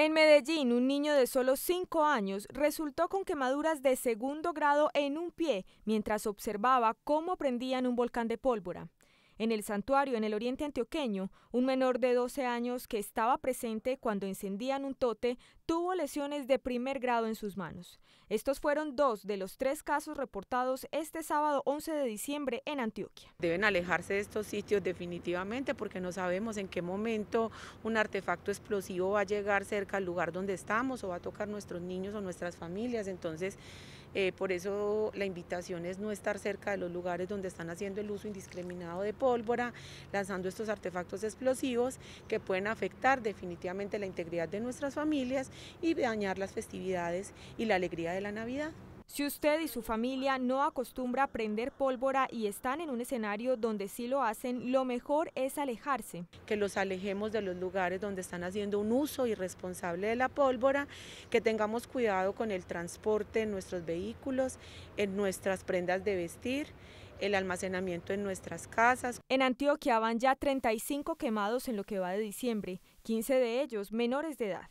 En Medellín, un niño de solo 5 años resultó con quemaduras de segundo grado en un pie mientras observaba cómo prendían un volcán de pólvora. En el santuario, en el oriente antioqueño, un menor de 12 años que estaba presente cuando encendían un tote tuvo lesiones de primer grado en sus manos. Estos fueron dos de los tres casos reportados este sábado 11 de diciembre en Antioquia. Deben alejarse de estos sitios definitivamente porque no sabemos en qué momento un artefacto explosivo va a llegar cerca al lugar donde estamos o va a tocar nuestros niños o nuestras familias. Entonces, eh, por eso la invitación es no estar cerca de los lugares donde están haciendo el uso indiscriminado de poder pólvora, lanzando estos artefactos explosivos que pueden afectar definitivamente la integridad de nuestras familias y dañar las festividades y la alegría de la Navidad. Si usted y su familia no acostumbra a prender pólvora y están en un escenario donde sí lo hacen, lo mejor es alejarse. Que los alejemos de los lugares donde están haciendo un uso irresponsable de la pólvora, que tengamos cuidado con el transporte en nuestros vehículos, en nuestras prendas de vestir el almacenamiento en nuestras casas. En Antioquia van ya 35 quemados en lo que va de diciembre, 15 de ellos menores de edad.